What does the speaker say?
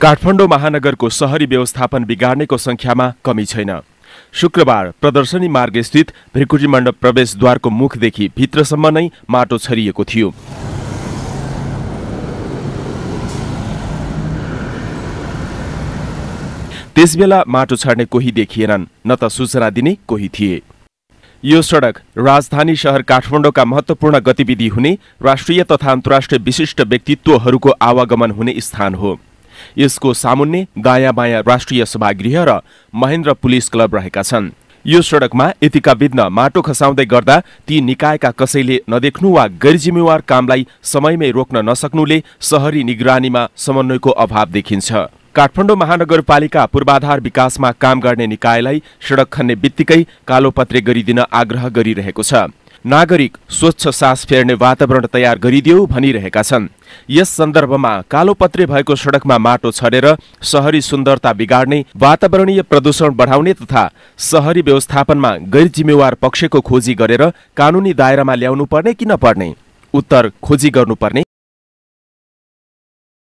काठमाडौँ महानगरको सहरी व्यवस्थापन बिगार्नेको सङ्ख्यामा कमी छैन शुक्रबार प्रदर्शनी मार्गस्थित भ्रिकुटी मण्डप प्रवेशद्वारको मुखदेखि भित्रसम्म नै माटो छरिएको थियो त्यसबेला माटो छाड्ने कोही देखिएनन् न त सूचना दिने कोही थिए यो सडक राजधानी सहर काठमाडौँका महत्त्वपूर्ण गतिविधि हुने राष्ट्रिय तथा अन्तर्राष्ट्रिय विशिष्ट व्यक्तित्वहरूको आवागमन हुने स्थान हो यसको सामुन्ने दायाँ बायाँ राष्ट्रिय सभागृह र महेन्द्र पुलिस क्लब रहेका छन् यो सडकमा यतिका बित्न माटो खसाउँदै गर्दा ती निकायका कसैले नदेख्नु वा गैरजिम्मेवार कामलाई समयमै रोक्न नसक्नुले सहरी निगरानीमा समन्वयको अभाव देखिन्छ काठमाडौँ महानगरपालिका पूर्वाधार विकासमा काम गर्ने निकायलाई सडक खन्ने बित्तिकै कालोपत्रे गरिदिन आग्रह गरिरहेको छ नागरिक स्वच्छ सास फेर्ने वातावरण तयार गरिदेऊ भनिरहेका छन् यस सन्दर्भमा कालोपत्रे भएको सडकमा माटो छरेर सहरी सुन्दरता बिगाड्ने वातावरणीय प्रदूषण बढाउने तथा सहरी व्यवस्थापनमा गैर जिम्मेवार पक्षको खोजी गरेर कानुनी दायरामा ल्याउनु पर्ने कि नपर्ने उत्तर खोजी गर्नुपर्ने